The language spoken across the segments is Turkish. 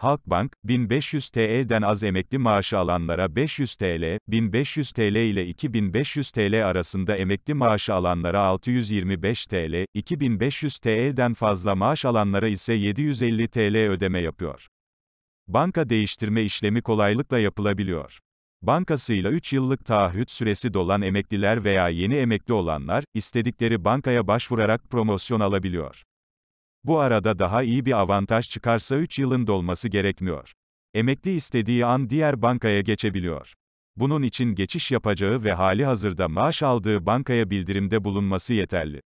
Halkbank, 1500 TL'den az emekli maaşı alanlara 500 TL, 1500 TL ile 2500 TL arasında emekli maaşı alanlara 625 TL, 2500 TL'den fazla maaş alanlara ise 750 TL ödeme yapıyor. Banka değiştirme işlemi kolaylıkla yapılabiliyor. Bankasıyla 3 yıllık taahhüt süresi dolan emekliler veya yeni emekli olanlar, istedikleri bankaya başvurarak promosyon alabiliyor. Bu arada daha iyi bir avantaj çıkarsa 3 yılın dolması gerekmiyor. Emekli istediği an diğer bankaya geçebiliyor. Bunun için geçiş yapacağı ve hali hazırda maaş aldığı bankaya bildirimde bulunması yeterli.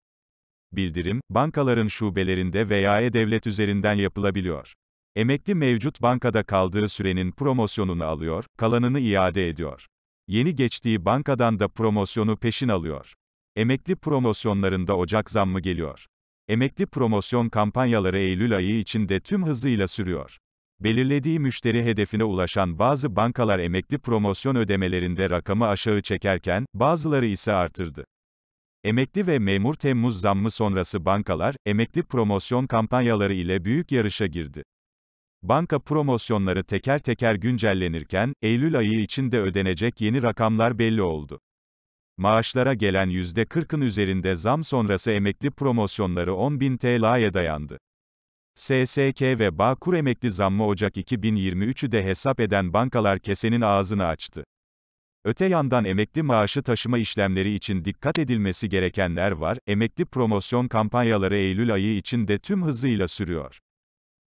Bildirim, bankaların şubelerinde veya e-devlet üzerinden yapılabiliyor. Emekli mevcut bankada kaldığı sürenin promosyonunu alıyor, kalanını iade ediyor. Yeni geçtiği bankadan da promosyonu peşin alıyor. Emekli promosyonlarında Ocak zammı geliyor. Emekli promosyon kampanyaları Eylül ayı içinde tüm hızıyla sürüyor. Belirlediği müşteri hedefine ulaşan bazı bankalar emekli promosyon ödemelerinde rakamı aşağı çekerken, bazıları ise artırdı. Emekli ve memur Temmuz zammı sonrası bankalar, emekli promosyon kampanyaları ile büyük yarışa girdi. Banka promosyonları teker teker güncellenirken, Eylül ayı içinde ödenecek yeni rakamlar belli oldu maaşlara gelen %40'ın üzerinde zam sonrası emekli promosyonları 10.000 TL'ye dayandı. SSK ve Bağkur emekli zammı Ocak 2023'ü de hesap eden bankalar kesenin ağzını açtı. Öte yandan emekli maaşı taşıma işlemleri için dikkat edilmesi gerekenler var, emekli promosyon kampanyaları Eylül ayı için de tüm hızıyla sürüyor.